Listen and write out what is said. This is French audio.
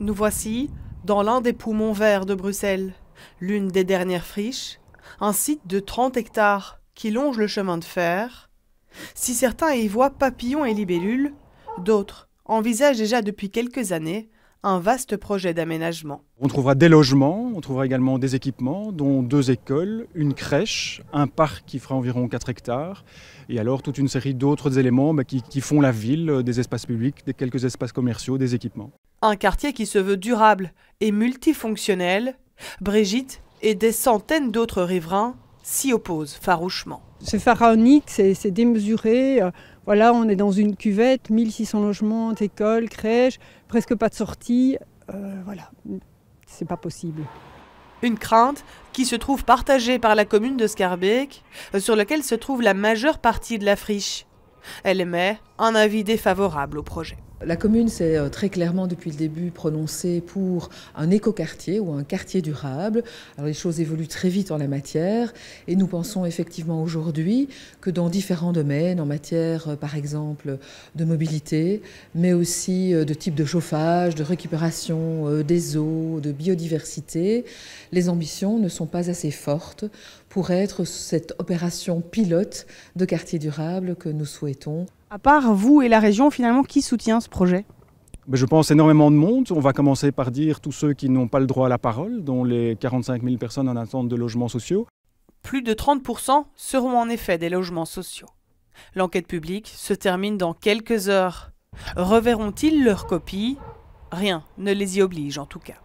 Nous voici dans l'un des poumons verts de Bruxelles, l'une des dernières friches, un site de 30 hectares qui longe le chemin de fer. Si certains y voient papillons et libellules, d'autres envisagent déjà depuis quelques années un vaste projet d'aménagement. On trouvera des logements, on trouvera également des équipements, dont deux écoles, une crèche, un parc qui fera environ 4 hectares, et alors toute une série d'autres éléments bah, qui, font la ville, euh, des espaces publics, des quelques espaces commerciaux, des équipements. Un quartier qui se veut durable et multifonctionnel. Brigitte et des centaines d'autres riverains s'y oppose farouchement. C'est pharaonique, c'est démesuré. Euh, voilà, on est dans une cuvette, 1600 logements, écoles, crèches, presque pas de sortie. Euh, voilà, c'est pas possible. Une crainte qui se trouve partagée par la commune de Scarbeck, euh, sur laquelle se trouve la majeure partie de la friche. Elle émet un avis défavorable au projet. La commune s'est euh, très clairement depuis le début prononcée pour un écoquartier ou un quartier durable. Alors les choses évoluent très vite en la matière et nous pensons effectivement aujourd'hui que dans différents domaines, en matière euh, par exemple de mobilité, mais aussi euh, de type de chauffage, de récupération des eaux, de biodiversité, les ambitions ne sont pas assez fortes pour être cette opération pilote de quartier durable que nous souhaitons. À part vous et la région, finalement, qui soutient ce projet ben, je pense énormément de monde. On va commencer par dire tous ceux qui n'ont pas le droit à la parole, dont les 45 000 personnes en attente de logements sociaux. Plus de 30% seront en effet des logements sociaux. L'enquête publique se termine dans quelques heures. Reverront-ils leur copie Rien ne les y oblige en tout cas.